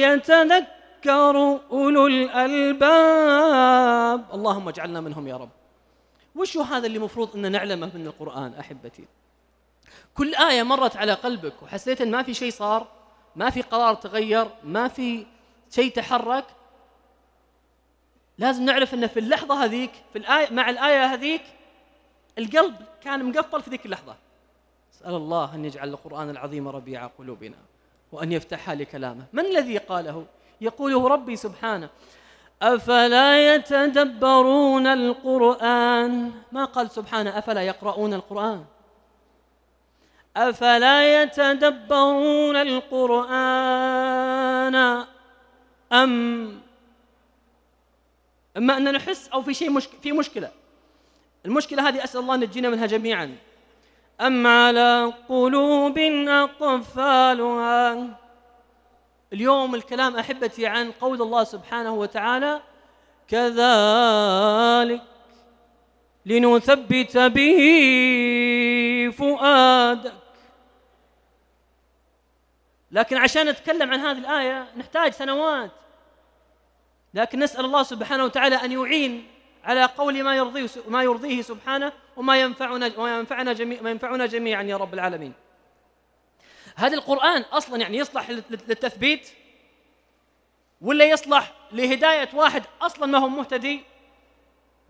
يتذكر أولو الألباب اللهم اجعلنا منهم يا رب وشو هذا اللي مفروض أن نعلمه من القرآن أحبتي كل آية مرت على قلبك وحسيت أن ما في شيء صار ما في قرار تغير ما في شيء تحرك لازم نعرف أن في اللحظة هذيك في الآية مع الآية هذيك القلب كان مقفل في ذيك اللحظة أسأل الله أن يجعل القرآن العظيم ربيع قلوبنا وأن يفتح لكلامه من الذي قاله يقوله ربي سبحانه أفلا يتدبرون القرآن ما قال سبحانه أفلا يقرؤون القرآن أفلا يتدبرون القرآن أم اما اننا نحس او في شيء مشك... في مشكله المشكله هذه اسال الله ان يجينا منها جميعا أم على قلوب أقفالها اليوم الكلام أحبتي عن قول الله سبحانه وتعالى كذلك لنثبت به فؤادك لكن عشان نتكلم عن هذه الآية نحتاج سنوات لكن نسأل الله سبحانه وتعالى أن يعين على قول ما يرضيه ما يرضيه سبحانه وما ينفعنا وما ينفعنا جميع ما ينفعنا جميعا يا رب العالمين. هذا القرآن أصلا يعني يصلح للتثبيت ولا يصلح لهداية واحد أصلا ما هو مهتدي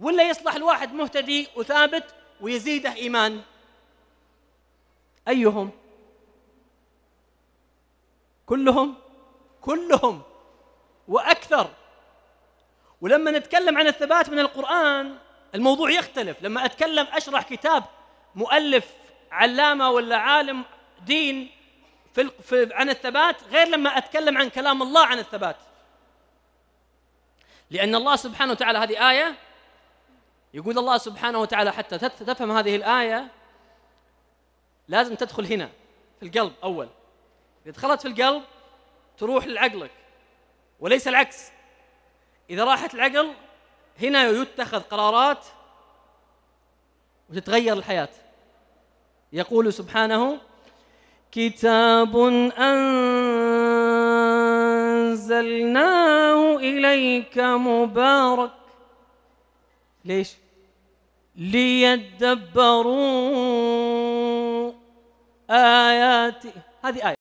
ولا يصلح الواحد مهتدي وثابت ويزيده إيمان أيهم كلهم كلهم وأكثر ولما نتكلم عن الثبات من القرآن الموضوع يختلف لما أتكلم أشرح كتاب مؤلف علامة ولا عالم دين في, عن الثبات غير لما أتكلم عن كلام الله عن الثبات لأن الله سبحانه وتعالى هذه آية يقول الله سبحانه وتعالى حتى تفهم هذه الآية لازم تدخل هنا في القلب أول إذا دخلت في القلب تروح لعقلك وليس العكس إذا راحت العقل هنا يتخذ قرارات وتتغير الحياة يقول سبحانه كتاب أنزلناه إليك مبارك ليش؟ ليدبروا آياته هذه آية